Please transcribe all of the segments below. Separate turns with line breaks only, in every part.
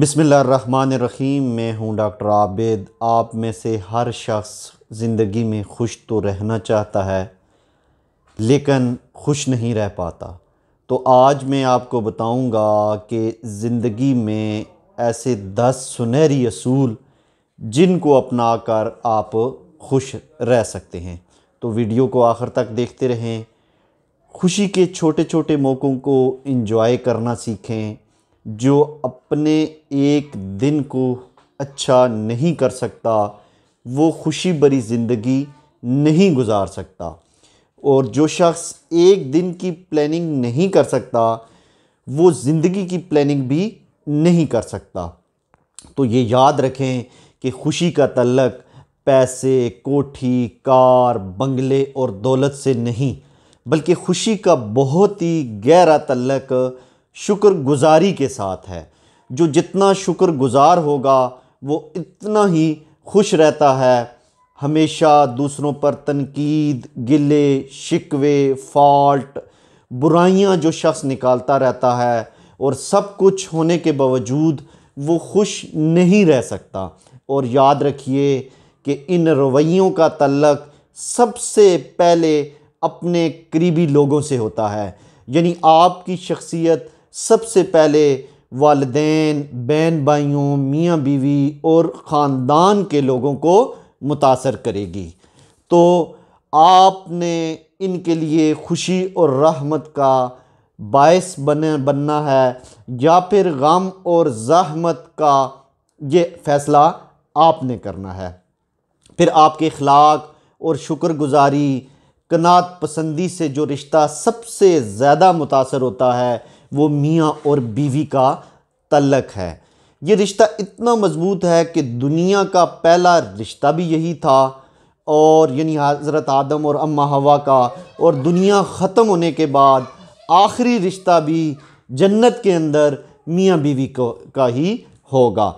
बिसमीम मैं हूं डॉक्टर आबिद आप में से हर शख्स ज़िंदगी में खुश तो रहना चाहता है लेकिन खुश नहीं रह पाता तो आज मैं आपको बताऊंगा कि ज़िंदगी में ऐसे दस सुनहरी असूल जिनको अपना कर आप खुश रह सकते हैं तो वीडियो को आखिर तक देखते रहें खुशी के छोटे छोटे मौक़ों को इन्जॉय करना सीखें जो अपने एक दिन को अच्छा नहीं कर सकता वो खुशी भरी ज़िंदगी नहीं गुजार सकता और जो शख्स एक दिन की प्लानिंग नहीं कर सकता वो ज़िंदगी की प्लानिंग भी नहीं कर सकता तो ये याद रखें कि खुशी का तल्लक पैसे कोठी कार बंगले और दौलत से नहीं बल्कि खुशी का बहुत ही गहरा तल्लक शुक्रगुजारी के साथ है जो जितना शुक्रगुजार होगा वो इतना ही खुश रहता है हमेशा दूसरों पर तनकीद गिले शिकवे फॉल्ट बुराइयां जो शख्स निकालता रहता है और सब कुछ होने के बावजूद वो खुश नहीं रह सकता और याद रखिए कि इन रवैयों का तल्लक सबसे पहले अपने करीबी लोगों से होता है यानी आपकी शख्सियत सबसे पहले वालदेन बहन भाइयों मियाँ बीवी और ख़ानदान के लोगों को मुतासर करेगी तो आपने इनके लिए खुशी और रहमत का बायस बने बनना है या फिर गम और जहमत का ये फ़ैसला आपने करना है फिर आपके अखलाक और शुक्रगुजारी कनात पसंदी से जो रिश्ता सबसे ज़्यादा मुतासर होता है वो मियाँ और बीवी का तलक है ये रिश्ता इतना मज़बूत है कि दुनिया का पहला रिश्ता भी यही था और यानी हज़रत आदम और अम्मा हवा का और दुनिया ख़त्म होने के बाद आखिरी रिश्ता भी जन्नत के अंदर मियाँ बीवी को का ही होगा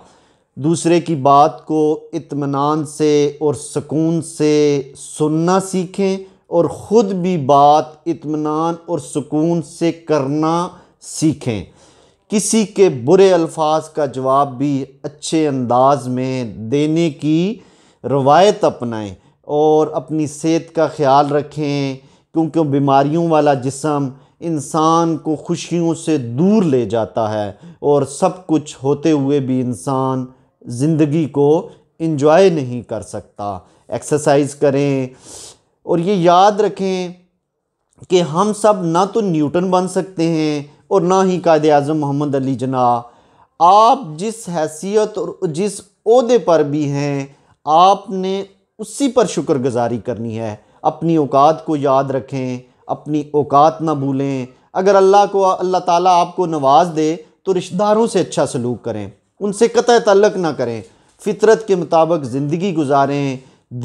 दूसरे की बात को इत्मीनान से और सुकून से सुनना सीखें और ख़ुद भी बात इत्मीनान और सुकून से करना सीखें किसी के बुरे अल्फाज का जवाब भी अच्छे अंदाज में देने की रवायत अपनाएं और अपनी सेहत का ख्याल रखें क्योंकि बीमारियों वाला जिसम इंसान को खुशियों से दूर ले जाता है और सब कुछ होते हुए भी इंसान ज़िंदगी को इंजॉय नहीं कर सकता एक्सरसाइज करें और ये याद रखें कि हम सब ना तो न्यूटन बन सकते हैं और ना ही कायद अजम मोहम्मद अली जना आप जिस हैसियत और जिस अहदे पर भी हैं आपने उसी पर शुक्रगुजारी करनी है अपनी औकात को याद रखें अपनी औकात ना भूलें अगर अल्लाह को अल्लाह ताला आपको नवाज दे तो रिश्तेदारों से अच्छा सलूक करें उनसे कतः तलक ना करें फितरत के मुताबिक ज़िंदगी गुजारें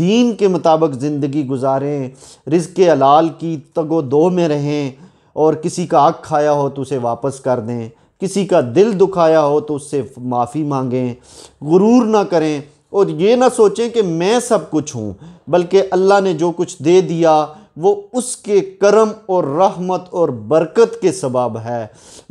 दीन के मुताबिक ज़िंदगी गुजारें रिज़ के अलाल की तगो दो में रहें और किसी का हक खाया हो तो उसे वापस कर दें किसी का दिल दुखाया हो तो उससे माफ़ी मांगें गुरूर ना करें और ये ना सोचें कि मैं सब कुछ हूँ बल्कि अल्लाह ने जो कुछ दे दिया वो उसके करम और रहमत और बरकत के सबब है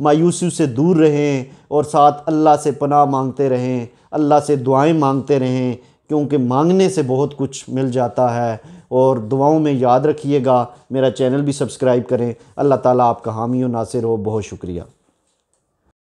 मायूसी से दूर रहें और साथ अल्लाह से पनाह मांगते रहें अल्लाह से दुआएं मांगते रहें क्योंकि मांगने से बहुत कुछ मिल जाता है और दुआओं में याद रखिएगा मेरा चैनल भी सब्सक्राइब करें अल्लाह ताला आपका हामी और नासिर हो बहुत शुक्रिया